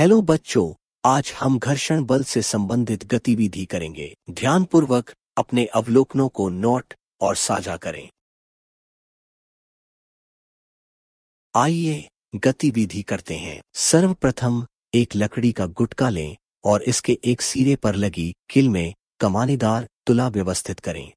hello बच्चों आज हम घर्षण बल से संबंधित गतिविधि करेंगे ध्यानपूर्वक अपने अवलोकनों को नोट और साझा करें आइए गतिविधि करते हैं सर्वप्रथम एक लकड़ी का गुटका लें और इसके एक सिरे पर लगी किल में कमानेदार तुला व्यवस्थित करें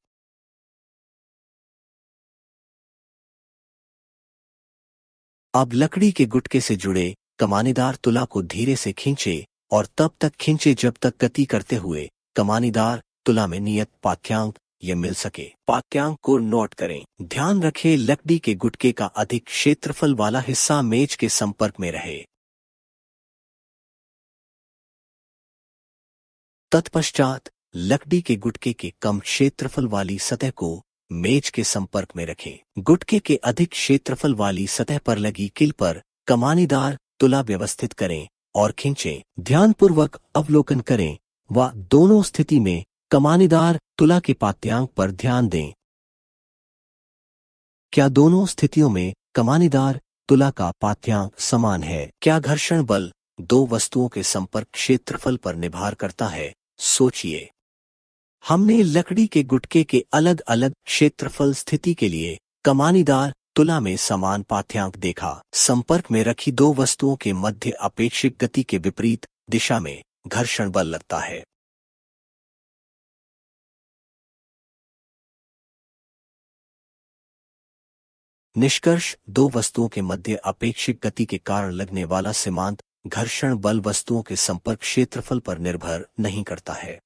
अब लकड़ी के गुटके से जुड़े कमानेदार तुला को धीरे से खींचे और तब तक खींचे जब तक गति करते हुए कमानेदार तुला में नियत पाठ्यांक ये मिल सके पाक्यांक को नोट करें ध्यान रखें लकड़ी के गुटके का अधिक क्षेत्रफल वाला हिस्सा मेज के संपर्क में रहे तत्पश्चात लकड़ी के गुटके के कम क्षेत्रफल वाली सतह को मेज के संपर्क में रखें गुटके के अधिक क्षेत्रफल वाली सतह पर लगी किल पर कमानीदार तुला व्यवस्थित करें और खींचें ध्यानपूर्वक अवलोकन करें व दोनों स्थिति में कमानीदार तुला के पात्यांक पर ध्यान दें क्या दोनों स्थितियों में कमानीदार तुला का पात्यांक समान है क्या घर्षण बल दो वस्तुओं के संपर्क क्षेत्रफल पर निर्भर करता है सोचिए हमने लकड़ी के गुटके के अलग अलग क्षेत्रफल स्थिति के लिए कमानीदार तुला में समान पाठ्यांक देखा संपर्क में रखी दो वस्तुओं के मध्य अपेक्षित गति के विपरीत दिशा में घर्षण बल लगता है निष्कर्ष दो वस्तुओं के मध्य अपेक्षित गति के कारण लगने वाला सीमांत घर्षण बल वस्तुओं के संपर्क क्षेत्रफल पर निर्भर नहीं करता है